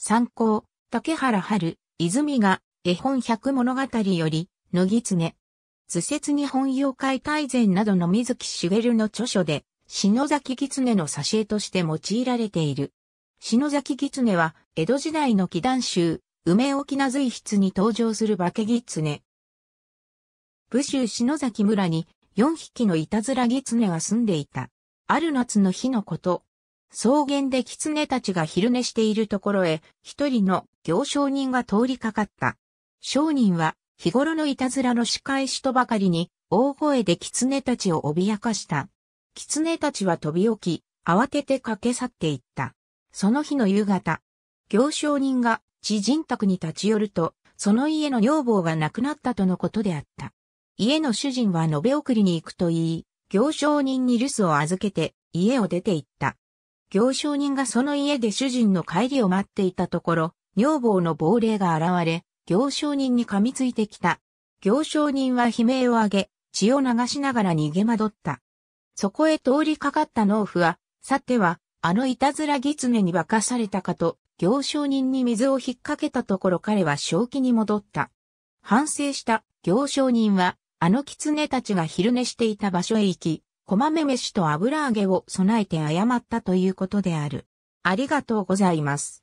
参考、竹原春、泉が、絵本百物語より、野つね。図説日本妖怪大全などの水木しげるの著書で、篠崎狐の挿絵として用いられている。篠崎狐は、江戸時代の祈願集、梅沖な随筆に登場する化け狐。武州篠崎村に、四匹のいたずら狐が住んでいた。ある夏の日のこと、草原で狐たちが昼寝しているところへ、一人の行商人が通りかかった。商人は、日頃のいたずらの仕返しとばかりに、大声で狐たちを脅かした。狐たちは飛び起き、慌てて駆け去っていった。その日の夕方、行商人が知人宅に立ち寄ると、その家の女房が亡くなったとのことであった。家の主人は延べ送りに行くと言い、行商人に留守を預けて家を出て行った。行商人がその家で主人の帰りを待っていたところ、女房の亡霊が現れ、行商人に噛みついてきた。行商人は悲鳴を上げ、血を流しながら逃げ惑った。そこへ通りかかった農夫は、さては、あのいたずら狐に化かされたかと、行商人に水を引っ掛けたところ彼は正気に戻った。反省した行商人は、あの狐たちが昼寝していた場所へ行き、こまめ飯と油揚げを備えて誤ったということである。ありがとうございます。